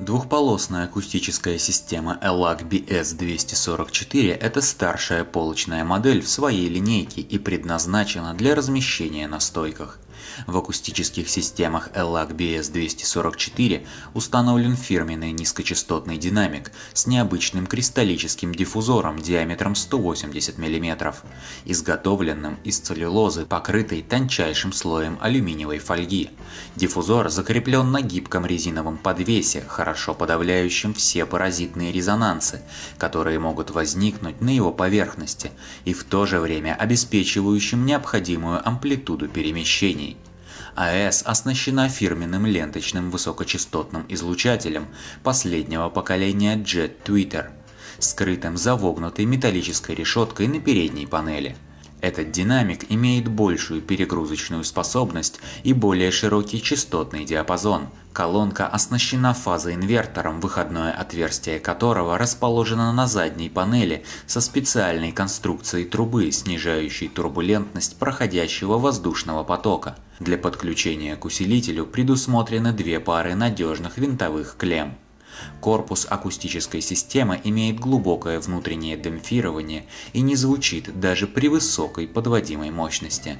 Двухполосная акустическая система ELAC BS-244 – это старшая полочная модель в своей линейке и предназначена для размещения на стойках. В акустических системах LAC BS-244 установлен фирменный низкочастотный динамик с необычным кристаллическим диффузором диаметром 180 мм, изготовленным из целлюлозы, покрытой тончайшим слоем алюминиевой фольги. Диффузор закреплен на гибком резиновом подвесе, хорошо подавляющем все паразитные резонансы, которые могут возникнуть на его поверхности, и в то же время обеспечивающим необходимую амплитуду перемещений. АЭС оснащена фирменным ленточным высокочастотным излучателем последнего поколения Jet Twitter, скрытым за вогнутой металлической решеткой на передней панели. Этот динамик имеет большую перегрузочную способность и более широкий частотный диапазон. Колонка оснащена фазоинвертором, выходное отверстие которого расположено на задней панели со специальной конструкцией трубы, снижающей турбулентность проходящего воздушного потока. Для подключения к усилителю предусмотрены две пары надежных винтовых клемм. Корпус акустической системы имеет глубокое внутреннее демпфирование и не звучит даже при высокой подводимой мощности.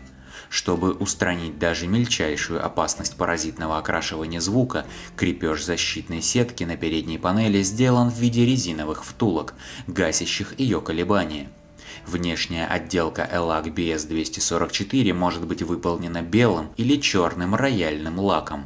Чтобы устранить даже мельчайшую опасность паразитного окрашивания звука, крепеж защитной сетки на передней панели сделан в виде резиновых втулок, гасящих ее колебания. Внешняя отделка LAC BS244 может быть выполнена белым или черным рояльным лаком.